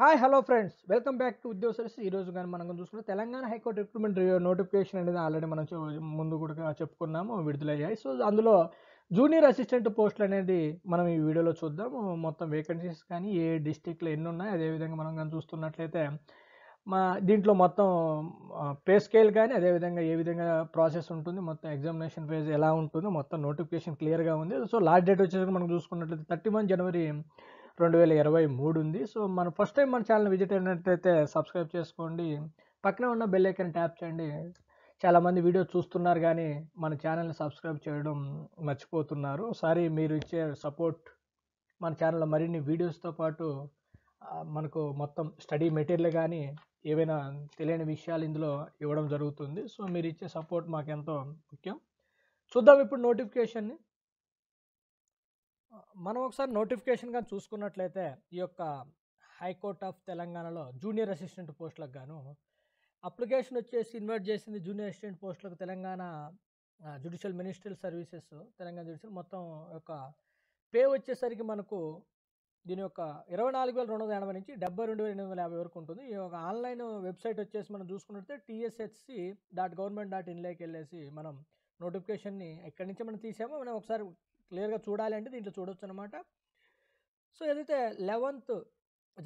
Hi hello friends welcome back to ఉద్యోగ సరస్ ఈ రోజు కానీ మనం చూసుకుంటే తెలంగాణ హైకోర్టు రిక్రూట్మెంట్ నోటిఫికేషన్ అనేది ఆల్రెడీ మనం ముందు కూడా చెప్పుకున్నాము విడుదలయ్యాయి సో అందులో జూనియర్ అసిస్టెంట్ పోస్టులు అనేది మనం ఈ వీడియోలో చూద్దాము మొత్తం వేకెన్సీస్ కానీ ఏ డిస్టిక్లో ఎన్ని ఉన్నాయి అదేవిధంగా మనం కానీ చూస్తున్నట్లయితే మా దీంట్లో మొత్తం పే స్కేల్ కానీ అదేవిధంగా ఏ విధంగా ప్రాసెస్ ఉంటుంది మొత్తం ఎగ్జామినేషన్ ఫేజ్ ఎలా ఉంటుందో మొత్తం నోటిఫికేషన్ క్లియర్గా ఉంది సో లాస్ట్ డేట్ వచ్చేసరికి మనం చూసుకున్నట్లయితే థర్టీ వన్ జనవరి రెండు వేల ఇరవై మూడు ఉంది సో మన ఫస్ట్ టైం మన ఛానల్ విజిట్ అయినట్టయితే సబ్స్క్రైబ్ చేసుకోండి పక్కనే ఉన్న బెల్ ఐకన్ ట్యాప్ చేయండి చాలామంది వీడియో చూస్తున్నారు కానీ మన ఛానల్ని సబ్స్క్రైబ్ చేయడం మర్చిపోతున్నారు సారీ మీరు ఇచ్చే సపోర్ట్ మన ఛానల్లో మరిన్ని వీడియోస్తో పాటు మనకు మొత్తం స్టడీ మెటీరియల్ కానీ ఏవైనా తెలియని విషయాలు ఇందులో ఇవ్వడం జరుగుతుంది సో మీరు ఇచ్చే సపోర్ట్ మాకెంతో ముఖ్యం చూద్దాం ఇప్పుడు నోటిఫికేషన్ని మనం ఒకసారి నోటిఫికేషన్ కానీ చూసుకున్నట్లయితే ఈ యొక్క హైకోర్ట్ ఆఫ్ తెలంగాణలో జూనియర్ అసిస్టెంట్ పోస్టులకు గాను అప్లికేషన్ వచ్చేసి ఇన్వైట్ చేసింది జూనియర్ అసిస్టెంట్ పోస్టులకు Telangana judicial ministerial services Telangana judicial మొత్తం యొక్క పే వచ్చేసరికి మనకు దీని యొక్క ఇరవై నాలుగు వేల రెండు వందల ఎనభై నుంచి డెబ్బై రెండు వేల ఎనిమిది వందల యాభై వరకు ఉంటుంది ఈ యొక్క ఆన్లైన్ వెబ్సైట్ వచ్చేసి మనం చూసుకున్నట్లయితే టీఎస్హెచ్సి డాట్ గవర్నమెంట్ డాట్ ఇన్లోకి వెళ్ళేసి మనం నోటిఫికేషన్ని ఎక్కడి నుంచి మనం తీసామో మనం ఒకసారి క్లియర్గా చూడాలి అంటే దీంట్లో చూడవచ్చు అనమాట సో ఏదైతే లెవెన్త్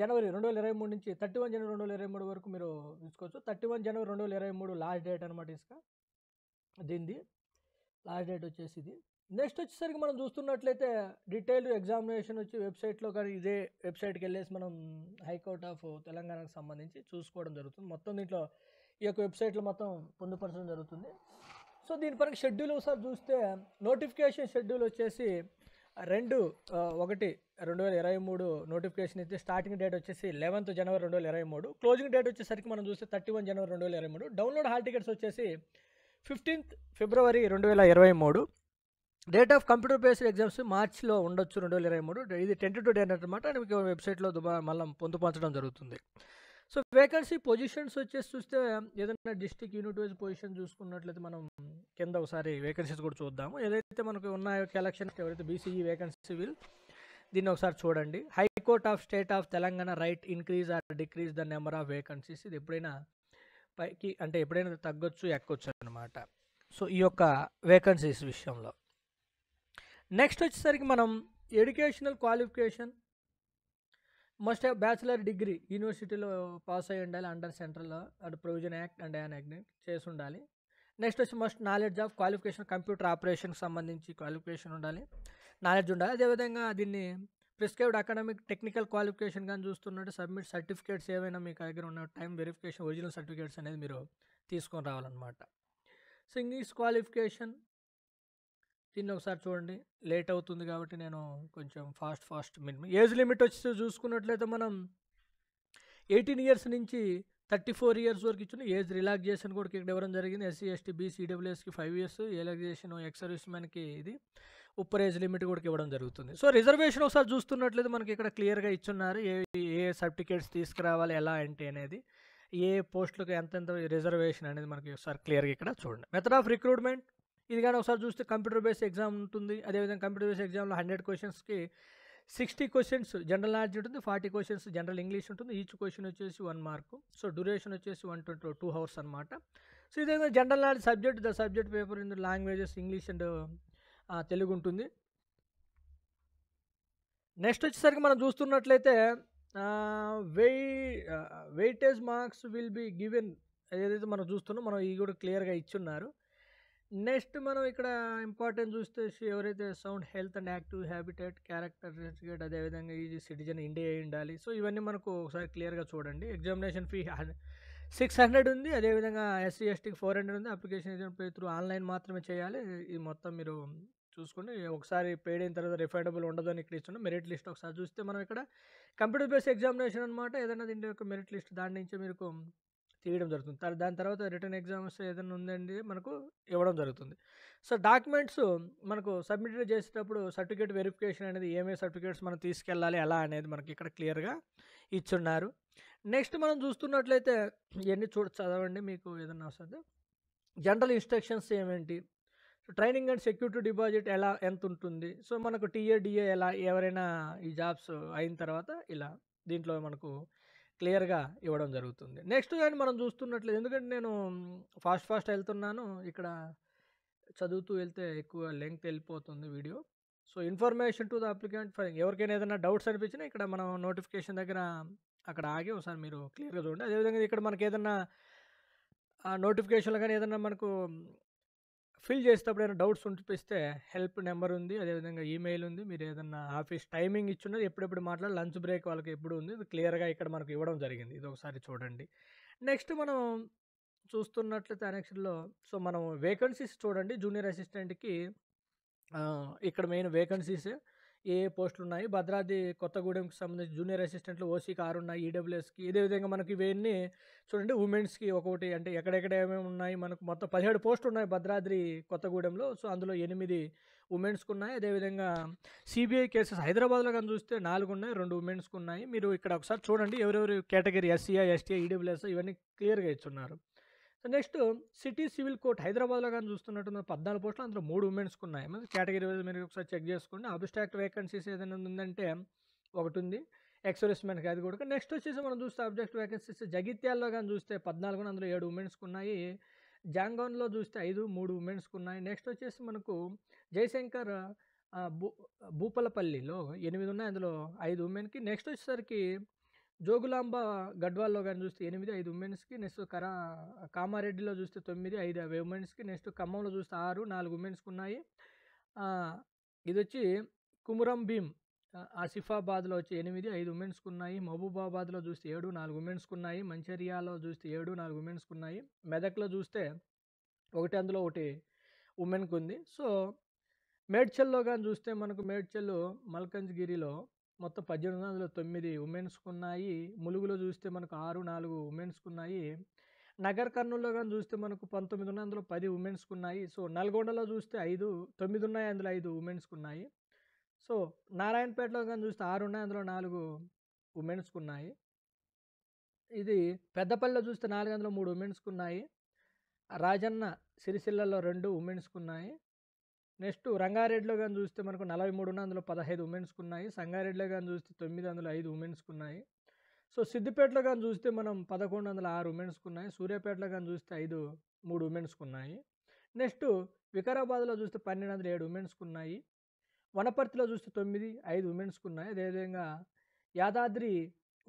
జనవరి రెండు వేల ఇరవై మూడు నుంచి థర్టీ వన్ జనవరి రెండు వేల ఇరవై మూడు వరకు మీరు తీసుకోవచ్చు థర్టీ వన్ జనవరి రెండు వేల ఇరవై మూడు లాస్ట్ డేట్ అనమాట ఇసుక దీనిది లాస్ట్ డేట్ వచ్చేసి ఇది నెక్స్ట్ వచ్చేసరికి మనం చూస్తున్నట్లయితే డీటెయిల్డ్ ఎగ్జామినేషన్ వచ్చి వెబ్సైట్లో కానీ ఇదే వెబ్సైట్కి వెళ్ళేసి మనం హైకోర్ట్ ఆఫ్ తెలంగాణకు సంబంధించి చూసుకోవడం జరుగుతుంది మొత్తం దీంట్లో ఈ యొక్క వెబ్సైట్లో మొత్తం పొందుపరచడం జరుగుతుంది సో దీని పరంగా షెడ్యూల్ ఒకసారి చూస్తే నోటిఫికేషన్ షెడ్యూల్ వచ్చేసి రెండు ఒకటి రెండు వేల ఇరవై మూడు నోటిఫికేషన్ అయితే స్టార్టింగ్ డేట్ వచ్చేసి లెవెన్త్ జనవరి రెండు వేల ఇరవై మూడు క్లోజింగ్ డేట్ వచ్చేసరికి మనం చూస్తే థర్టీ వన్ జనవరి రెండు వేల ఇరవై మూడు డౌన్లోడ్ హాల్ టికెట్స్ వచ్చేసి ఫిఫ్టీన్త్ ఫిబ్రవరి రెండు వేల ఇరవై మూడు date of computer based exams మార్చిలో ఉండొచ్చు రెండు వేల ఇరవై మూడు ఇది టెన్ టు డేట్ అనమాట మీకు వెబ్సైట్లో దుబా మళ్ళీ పొందుపరచడం జరుగుతుంది సో వేకెన్సీ పొజిషన్స్ వచ్చేసి చూస్తే ఏదైనా డిస్టిక్ యూనిట్ వైజ్ పొజిషన్ చూసుకున్నట్లయితే మనం కింద ఒకసారి వేకెన్సీస్ కూడా చూద్దాము ఏదైతే మనకు ఉన్న ఎలక్షన్ ఎవరైతే బీసీఈ వేకెన్సీ విల్ దీన్ని ఒకసారి చూడండి high court of state of Telangana right increase or decrease the number of vacancies ఇది ఎప్పుడైనా పైకి అంటే ఎప్పుడైనా తగ్గొచ్చు ఎక్కొచ్చు అనమాట సో ఈ యొక్క వేకెన్సీస్ విషయంలో నెక్స్ట్ వచ్చేసరికి మనం educational qualification must have bachelor degree యూనివర్సిటీలో పాస్ అయి ఉండాలి అండర్ సెంట్రల్ అటు provision act and an act చేసి ఉండాలి నెక్స్ట్ వచ్చి must knowledge of qualification computer ఆపరేషన్కి సంబంధించి క్వాలిఫికేషన్ ఉండాలి నాలెడ్జ్ ఉండాలి అదేవిధంగా దీన్ని ప్రిస్క్రైబ్డ్ అకాడమిక్ టెక్నికల్ క్వాలిఫికేషన్ కానీ చూస్తున్నట్టు సబ్మిట్ సర్టిఫికేట్స్ ఏవైనా మీకు దగ్గర ఉన్న టైం వెరిఫికేషన్ ఒరిజినల్ సర్టిఫికేట్స్ అనేది మీరు తీసుకొని రావాలన్నమాట సింగిల్స్ క్వాలిఫికేషన్ దీన్ని ఒకసారి చూడండి లేట్ అవుతుంది కాబట్టి నేను కొంచెం fast fast minimum age limit వచ్చి చూసుకున్నట్లయితే మనం ఎయిటీన్ ఇయర్స్ నుంచి థర్టీ ఫోర్ ఇయర్స్ వరకు ఇచ్చిన ఏజ్ రిలాక్సేషన్ కూడా ఇక్కడ ఇవ్వడం జరిగింది ఎస్సీ ఎస్టీ బీసీడబ్ల్యూఎస్కి five years relaxation ex service మ్యాన్కి ఇది ఉప్పర్ ఏజ్ లిమిట్ కూడా ఇవ్వడం జరుగుతుంది సో రిజర్వేషన్ ఒకసారి చూస్తున్నట్లయితే మనకి ఇక్కడ క్లియర్గా ఇచ్చున్నారు ఏ ఏ సర్టిఫికేట్స్ తీసుకురావాలి ఎలా అంటే అనేది ఏ పోస్టులకు ఎంతెంత రిజర్వేషన్ అనేది మనకి ఒకసారి క్లియర్గా ఇక్కడ చూడండి మెథడ్ ఆఫ్ రిక్రూట్మెంట్ ఇది కానీ ఒకసారి చూస్తే కంప్యూటర్ బేస్డ్ ఎగ్జామ్ ఉంటుంది అదేవిధంగా కంప్యూటర్ బేస్డ్ ఎగ్జామ్లో హండ్రెడ్ క్వశ్చన్స్కి సిక్స్టీ క్వశ్చన్స్ జనరల్ నాలెడ్జ్ ఉంటుంది ఫార్టీ క్వశ్చన్స్ జనరల్ ఇంగ్లీష్ ఉంటుంది ఈచ్ క్వశ్చన్ వచ్చేసి వన్ మార్క్ సో డ్యూరేషన్ వచ్చేసి వన్ ట్వంటీ టూ అవర్స్ అనమాట సో ఇదే general knowledge subject the subject paper in languages English and Telugu ఉంటుంది next వచ్చేసరికి మనం చూస్తున్నట్లయితే వెయి weightage marks will be given ఏదైతే మనం చూస్తున్నాం మనం ఇది కూడా క్లియర్గా ఇచ్చున్నారు నెక్స్ట్ మనం ఇక్కడ ఇంపార్టెంట్ చూస్తే ఎవరైతే sound health and active habitat character certificate అదేవిధంగా ఈ సిటిజన్ ఇండియా ఉండాలి సో ఇవన్నీ మనకు ఒకసారి క్లియర్గా చూడండి ఎగ్జామినేషన్ ఫీ సిక్స్ హండ్రెడ్ ఉంది అదేవిధంగా ఎస్సీ ఎస్టీకి ఫోర్ హండ్రెడ్ ఉంది అప్లికేషన్ పే త్రూ ఆన్లైన్ మాత్రమే చేయాలి ఇది మొత్తం మీరు చూసుకోండి ఒకసారి పేడ్ అయిన తర్వాత ఉండదు ఉండదని ఇక్కడ ఇస్తున్నాం మెరిట్ లిస్ట్ ఒకసారి చూస్తే మనం ఇక్కడ కంప్యూటర్ బేస్డ్ ఎగ్జామినేషన్ అనమాట ఏదైనా దీని యొక్క మెరిట్ లిస్ట్ దాని నుంచి మీరు తీయడం జరుగుతుంది దాని తర్వాత రిటర్న్ ఎగ్జామ్స్ ఏదైనా ఉందండి మనకు ఇవ్వడం జరుగుతుంది సో డాక్యుమెంట్స్ మనకు సబ్మిట్ చేసేటప్పుడు సర్టిఫికేట్ వెరిఫికేషన్ అనేది ఏమే సర్టిఫికేట్స్ మనం తీసుకెళ్ళాలి ఎలా అనేది మనకి ఇక్కడ క్లియర్గా ఇచ్చున్నారు నెక్స్ట్ మనం చూస్తున్నట్లయితే ఇవన్నీ చూడ చదవండి మీకు ఏదైనా వస్తుంది జనరల్ ఇన్స్ట్రక్షన్స్ ఏమేంటి ట్రైనింగ్ అండ్ సెక్యూరిటీ డిపాజిట్ ఎలా ఎంత ఉంటుంది సో మనకు టీఏ డిఏ ఎలా ఎవరైనా ఈ జాబ్స్ అయిన తర్వాత ఇలా దీంట్లో మనకు క్లియర్గా ఇవ్వడం జరుగుతుంది నెక్స్ట్ కానీ మనం చూస్తున్నట్లేదు ఎందుకంటే నేను ఫాస్ట్ ఫాస్ట్ వెళ్తున్నాను ఇక్కడ చదువుతూ వెళ్తే ఎక్కువ లెంగ్త్ వెళ్ళిపోతుంది video so information to the applicant for ఎవరికైనా ఏదైనా డౌట్స్ అనిపించినా ఇక్కడ మనం నోటిఫికేషన్ దగ్గర అక్కడ ఆగి ఒకసారి మీరు క్లియర్గా చూడండి అదేవిధంగా ఇక్కడ మనకి ఏదైనా నోటిఫికేషన్లు కానీ ఏదైనా మనకు ఫిల్ చేసేటప్పుడు ఏమైనా డౌట్స్ ఉంటుపిస్తే హెల్ప్ నెంబర్ ఉంది అదేవిధంగా ఈమెయిల్ ఉంది మీరు ఏదన్నా ఆఫీస్ టైమింగ్ ఇచ్చున్నారు ఎప్పుడెప్పుడు మాట్లాడాలి లంచ్ బ్రేక్ వాళ్ళకి ఎప్పుడు ఉంది ఇది క్లియర్గా ఇక్కడ మనకు ఇవ్వడం జరిగింది ఇది ఒకసారి చూడండి నెక్స్ట్ మనం చూస్తున్నట్లయితే అనెక్షన్లో సో మనం వేకెన్సీస్ చూడండి జూనియర్ అసిస్టెంట్కి ఇక్కడ మెయిన్ వేకెన్సీసే ఏ పోస్టులు ఉన్నాయి భద్రాద్రి కొత్తగూడెంకి సంబంధించి జూనియర్ అసిస్టెంట్లు ఓసీకి ఆరు ఉన్నాయి ఈడబ్ల్యూఎస్కి విధంగా మనకి ఇవన్నీ చూడండి ఉమెన్స్కి ఒకటి అంటే ఎక్కడెక్కడ ఏమేమి ఉన్నాయి మనకు మొత్తం పదిహేడు పోస్టులు ఉన్నాయి భద్రాద్రి కొత్తగూడెంలో సో అందులో ఎనిమిది ఉమెన్స్కి ఉన్నాయి అదేవిధంగా సిబిఐ కేసెస్ హైదరాబాద్లో కానీ చూస్తే నాలుగు ఉన్నాయి రెండు ఉమెన్స్కి ఉన్నాయి మీరు ఇక్కడ ఒకసారి చూడండి ఎవరెవరు కేటగిరీ ఎస్సీఐ ఎస్టీఐ ఈడబ్ల్యూఎస్ ఇవన్నీ క్లియర్గా ఇచ్చున్నారు so next city civil court హైదరాబాద్లో కానీ చూస్తున్నట్టు పద్నాలుగు పోస్టులు అందులో మూడు ఉమెన్స్కి ఉన్నాయి మీరు కేటగిరీ వైజ్ మీరు ఒకసారి చెక్ చేసుకోండి అబ్స్ట్రాక్ట్ వేకెన్సీస్ ఏదైనా ఉందంటే ఒకటి ఉంది ఎక్స్ప్రెస్మెంట్కి అది కూడా నెక్స్ట్ వచ్చేసి మనం చూస్తే అబ్జెక్ట్ వేకెన్సీస్ జగిత్యాల్లో కానీ చూస్తే పద్నాలుగు అందులో ఏడు ఉమెన్స్కి ఉన్నాయి జాంగోన్లో చూస్తే ఐదు మూడు ఉమెన్స్కి ఉన్నాయి నెక్స్ట్ వచ్చేసి మనకు జయశంకర్ భూ భూపలపల్లిలో ఎనిమిది ఉన్నాయి అందులో ఐదు ఉమెన్కి నెక్స్ట్ వచ్చేసరికి జోగులాంబ గడ్వాల్లో కానీ చూస్తే ఎనిమిది ఐదు ఉమెన్స్కి నెక్స్ట్ కరా కామారెడ్డిలో చూస్తే తొమ్మిది ఐదు అవి ఉమెన్స్కి నెక్స్ట్ ఖమ్మంలో చూస్తే ఆరు నాలుగు ఉమెన్స్కి ఉన్నాయి ఇది వచ్చి కుమురం భీమ్ ఆసిఫాబాద్లో వచ్చి ఎనిమిది ఐదు ఉమెన్స్కి ఉన్నాయి మహబూబాబాద్లో చూస్తే ఏడు నాలుగు ఉమెన్స్కి ఉన్నాయి మంచర్యాలో చూస్తే ఏడు నాలుగు ఉమెన్స్కి ఉన్నాయి మెదక్లో చూస్తే ఒకటి అందులో ఒకటి ఉమెన్కి ఉంది సో మేడ్చల్లో కానీ చూస్తే మనకు మేడ్చల్ మల్కంజ్గిరిలో మొత్తం పద్దెనిమిది వందల తొమ్మిది ఉమెన్స్కి ఉన్నాయి ములుగులో చూస్తే మనకు ఆరు నాలుగు ఉమెన్స్కి ఉన్నాయి నగర్ కర్నూల్‌లో కానీ చూస్తే మనకు పంతొమ్మిది ఉన్నాయి. అందులో ఉమెన్స్కి ఉన్నాయి సో, నల్గొండలో చూస్తే ఐదు తొమ్మిది ఉన్నాయి. అందులో ఐదు ఉమెన్స్కి ఉన్నాయి సో, నారాయణపేటలో కానీ చూస్తే ఆరు ఉన్నాయి. అందులో ఉమెన్స్కి ఉన్నాయి ఇది పెద్దపల్లిలో చూస్తే నాలుగు వందల మూడు ఉమెన్స్కి ఉన్నాయి రాజన్న సిరిసిల్లలో రెండు ఉమెన్స్కి ఉన్నాయి నెక్స్ట్ రంగారెడ్డిలో కానీ చూస్తే మనకు నలభై మూడు ఉన్న పదహైదు ఉమెన్స్కి ఉన్నాయి సంగారెడ్డిలో కానీ చూస్తే తొమ్మిది వందల ఐదు ఉమెన్స్కి ఉన్నాయి సో సిద్దిపేటలో కానీ చూస్తే మనం పదకొండు వందల ఆరు ఉమెన్స్కి ఉన్నాయి సూర్యాపేటలో కానీ చూస్తే ఐదు మూడు ఉమెన్స్కి ఉన్నాయి నెక్స్ట్ వికారాబాద్లో చూస్తే పన్నెండు వందల ఏడు ఉమెన్స్కి ఉన్నాయి వనపర్తిలో చూస్తే తొమ్మిది ఐదు ఉమెన్స్కి ఉన్నాయి అదేవిధంగా యాదాద్రి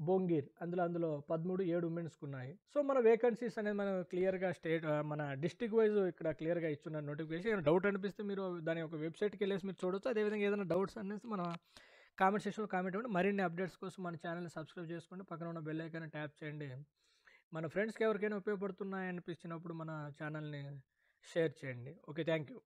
బొంగీర్ అందులో అందులో పదమూడు ఏడు ఉమెన్స్కి ఉన్నాయి సో మన వేకెన్సీస్ అనేది మనం క్లియర్గా స్టేట్ మన డిస్టిక్ వైజ్ ఇక్కడ క్లియర్గా ఇచ్చిన నోటిఫికేషన్ ఏమైనా డౌట్ అనిపిస్తే మీరు దాని యొక్క వెబ్సైట్కి వెళ్ళేసి మీరు చూడవచ్చు అదేవిధంగా ఏదైనా డౌట్స్ అనేసి మన కామెంట్ సెక్షన్లో కామెంట్ ఇవ్వండి మరిన్ని అప్డేట్స్ కోసం మన ఛానల్ని సబ్స్క్రైబ్ చేసుకోండి పక్కన ఉన్న బెల్ ఐకాన్ ట్యాప్ చేయండి మన ఫ్రెండ్స్కి ఎవరికైనా ఉపయోగపడుతున్నాయనిపించినప్పుడు మన ఛానల్ని షేర్ చేయండి ఓకే థ్యాంక్ యూ